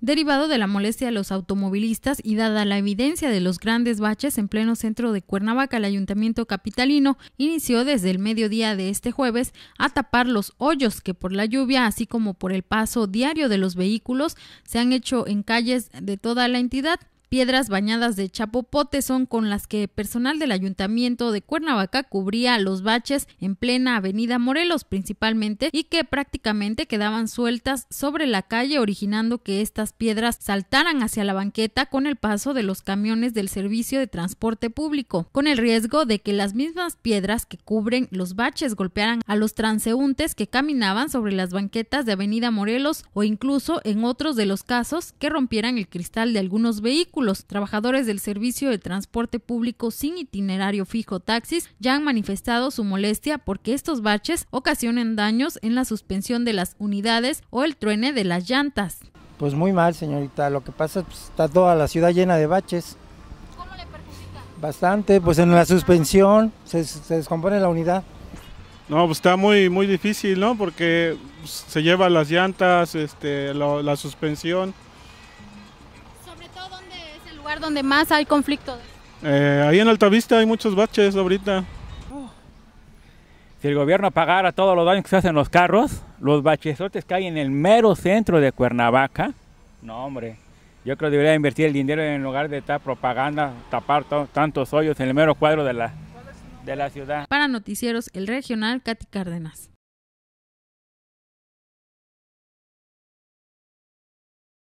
derivado de la molestia de los automovilistas y dada la evidencia de los grandes baches en pleno centro de Cuernavaca, el ayuntamiento capitalino inició desde el mediodía de este jueves a tapar los hoyos que por la lluvia, así como por el paso diario de los vehículos, se han hecho en calles de toda la entidad piedras bañadas de chapopote son con las que personal del ayuntamiento de Cuernavaca cubría los baches en plena avenida Morelos principalmente y que prácticamente quedaban sueltas sobre la calle originando que estas piedras saltaran hacia la banqueta con el paso de los camiones del servicio de transporte público, con el riesgo de que las mismas piedras que cubren los baches golpearan a los transeúntes que caminaban sobre las banquetas de avenida Morelos o incluso en otros de los casos que rompieran el cristal de algunos vehículos los Trabajadores del servicio de transporte público sin itinerario fijo taxis ya han manifestado su molestia porque estos baches ocasionan daños en la suspensión de las unidades o el truene de las llantas. Pues muy mal, señorita. Lo que pasa es que pues, está toda la ciudad llena de baches. ¿Cómo le perjudica? Bastante, pues en la suspensión se, descompone la unidad. No, pues está muy, muy difícil, ¿no? Porque se lleva las llantas, este, la suspensión, lugar donde más hay conflicto? Eh, ahí en Vista hay muchos baches ahorita. Si el gobierno pagara todos los daños que se hacen los carros, los bachesotes que hay en el mero centro de Cuernavaca, no hombre, yo creo que debería invertir el dinero en lugar de estar propaganda, tapar tantos hoyos en el mero cuadro de de la ciudad. Para Noticieros, el regional Katy Cárdenas.